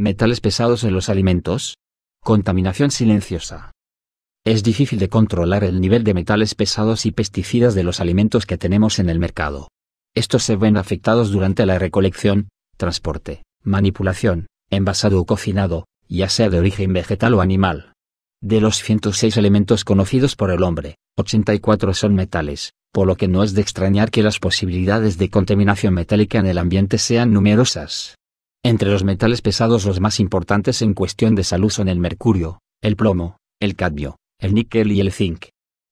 metales pesados en los alimentos. Contaminación silenciosa. Es difícil de controlar el nivel de metales pesados y pesticidas de los alimentos que tenemos en el mercado. Estos se ven afectados durante la recolección, transporte, manipulación, envasado o cocinado, ya sea de origen vegetal o animal. De los 106 elementos conocidos por el hombre, 84 son metales, por lo que no es de extrañar que las posibilidades de contaminación metálica en el ambiente sean numerosas. Entre los metales pesados los más importantes en cuestión de salud son el mercurio, el plomo, el cadmio, el níquel y el zinc.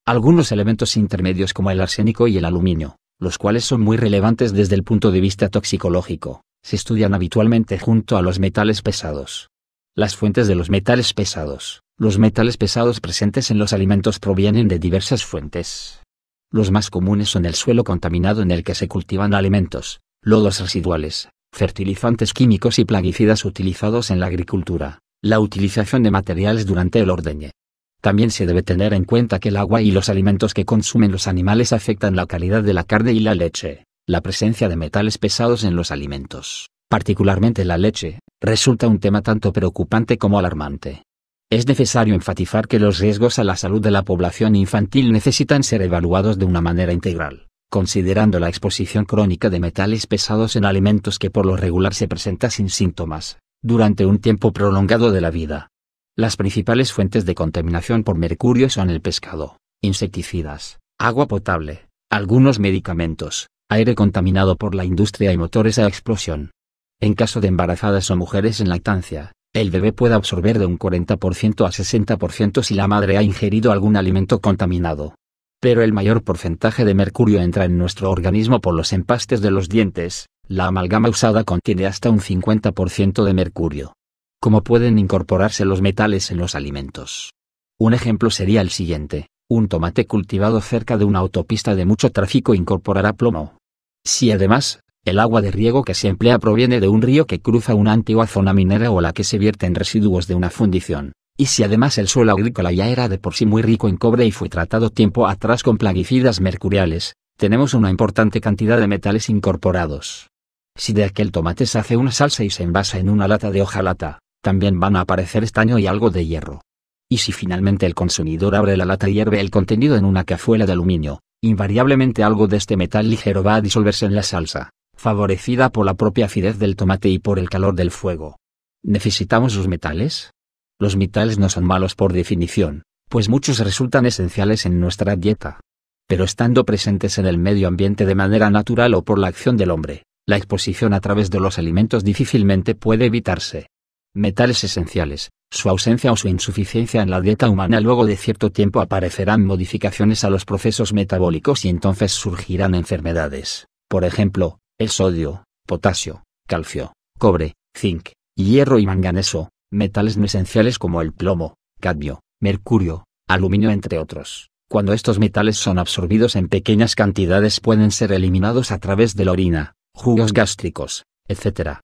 Algunos elementos intermedios como el arsénico y el aluminio, los cuales son muy relevantes desde el punto de vista toxicológico, se estudian habitualmente junto a los metales pesados. Las fuentes de los metales pesados. Los metales pesados presentes en los alimentos provienen de diversas fuentes. Los más comunes son el suelo contaminado en el que se cultivan alimentos, lodos residuales, fertilizantes químicos y plaguicidas utilizados en la agricultura, la utilización de materiales durante el ordeñe. También se debe tener en cuenta que el agua y los alimentos que consumen los animales afectan la calidad de la carne y la leche. La presencia de metales pesados en los alimentos, particularmente la leche, resulta un tema tanto preocupante como alarmante. Es necesario enfatizar que los riesgos a la salud de la población infantil necesitan ser evaluados de una manera integral considerando la exposición crónica de metales pesados en alimentos que por lo regular se presenta sin síntomas, durante un tiempo prolongado de la vida. Las principales fuentes de contaminación por mercurio son el pescado, insecticidas, agua potable, algunos medicamentos, aire contaminado por la industria y motores a explosión. En caso de embarazadas o mujeres en lactancia, el bebé puede absorber de un 40% a 60% si la madre ha ingerido algún alimento contaminado pero el mayor porcentaje de mercurio entra en nuestro organismo por los empastes de los dientes, la amalgama usada contiene hasta un 50% de mercurio. ¿Cómo pueden incorporarse los metales en los alimentos? Un ejemplo sería el siguiente, un tomate cultivado cerca de una autopista de mucho tráfico incorporará plomo. Si además, el agua de riego que se emplea proviene de un río que cruza una antigua zona minera o la que se vierte en residuos de una fundición, y si además el suelo agrícola ya era de por sí muy rico en cobre y fue tratado tiempo atrás con plaguicidas mercuriales, tenemos una importante cantidad de metales incorporados. Si de aquel tomate se hace una salsa y se envasa en una lata de hojalata, también van a aparecer estaño y algo de hierro. Y si finalmente el consumidor abre la lata y hierve el contenido en una cazuela de aluminio, invariablemente algo de este metal ligero va a disolverse en la salsa, favorecida por la propia acidez del tomate y por el calor del fuego. ¿Necesitamos los metales? Los metales no son malos por definición, pues muchos resultan esenciales en nuestra dieta. Pero estando presentes en el medio ambiente de manera natural o por la acción del hombre, la exposición a través de los alimentos difícilmente puede evitarse. Metales esenciales, su ausencia o su insuficiencia en la dieta humana luego de cierto tiempo aparecerán modificaciones a los procesos metabólicos y entonces surgirán enfermedades, por ejemplo, el sodio, potasio, calcio, cobre, zinc, hierro y manganeso, metales no esenciales como el plomo, cadmio, mercurio, aluminio entre otros. Cuando estos metales son absorbidos en pequeñas cantidades pueden ser eliminados a través de la orina, jugos gástricos, etc.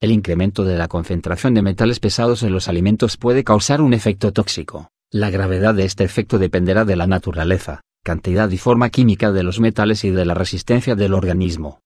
El incremento de la concentración de metales pesados en los alimentos puede causar un efecto tóxico. La gravedad de este efecto dependerá de la naturaleza, cantidad y forma química de los metales y de la resistencia del organismo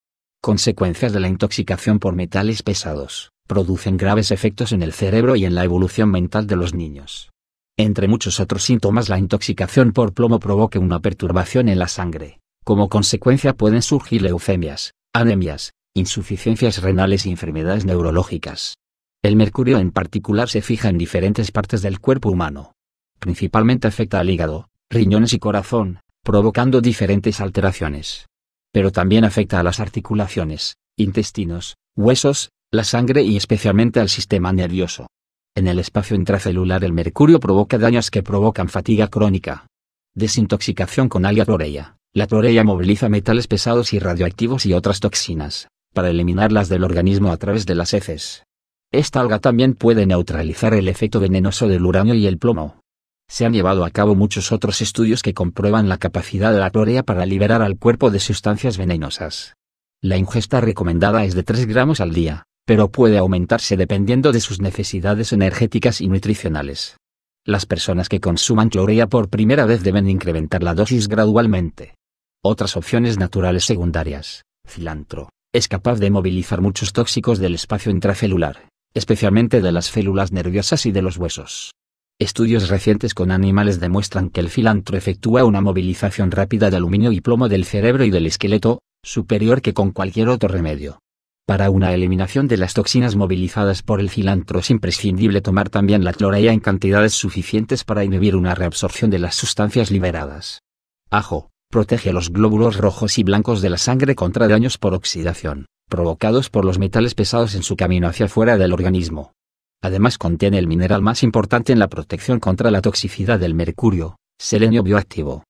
consecuencias de la intoxicación por metales pesados, producen graves efectos en el cerebro y en la evolución mental de los niños. Entre muchos otros síntomas la intoxicación por plomo provoca una perturbación en la sangre. Como consecuencia pueden surgir leucemias, anemias, insuficiencias renales y enfermedades neurológicas. El mercurio en particular se fija en diferentes partes del cuerpo humano. Principalmente afecta al hígado, riñones y corazón, provocando diferentes alteraciones pero también afecta a las articulaciones, intestinos, huesos, la sangre y especialmente al sistema nervioso. En el espacio intracelular el mercurio provoca daños que provocan fatiga crónica. Desintoxicación con alga plorea. La plorea moviliza metales pesados y radioactivos y otras toxinas, para eliminarlas del organismo a través de las heces. Esta alga también puede neutralizar el efecto venenoso del uranio y el plomo. Se han llevado a cabo muchos otros estudios que comprueban la capacidad de la clorea para liberar al cuerpo de sustancias venenosas. La ingesta recomendada es de 3 gramos al día, pero puede aumentarse dependiendo de sus necesidades energéticas y nutricionales. Las personas que consuman clorea por primera vez deben incrementar la dosis gradualmente. Otras opciones naturales secundarias. Cilantro. Es capaz de movilizar muchos tóxicos del espacio intracelular, especialmente de las células nerviosas y de los huesos. Estudios recientes con animales demuestran que el cilantro efectúa una movilización rápida de aluminio y plomo del cerebro y del esqueleto, superior que con cualquier otro remedio. Para una eliminación de las toxinas movilizadas por el cilantro es imprescindible tomar también la clorea en cantidades suficientes para inhibir una reabsorción de las sustancias liberadas. Ajo, protege los glóbulos rojos y blancos de la sangre contra daños por oxidación, provocados por los metales pesados en su camino hacia fuera del organismo. Además contiene el mineral más importante en la protección contra la toxicidad del mercurio, selenio bioactivo.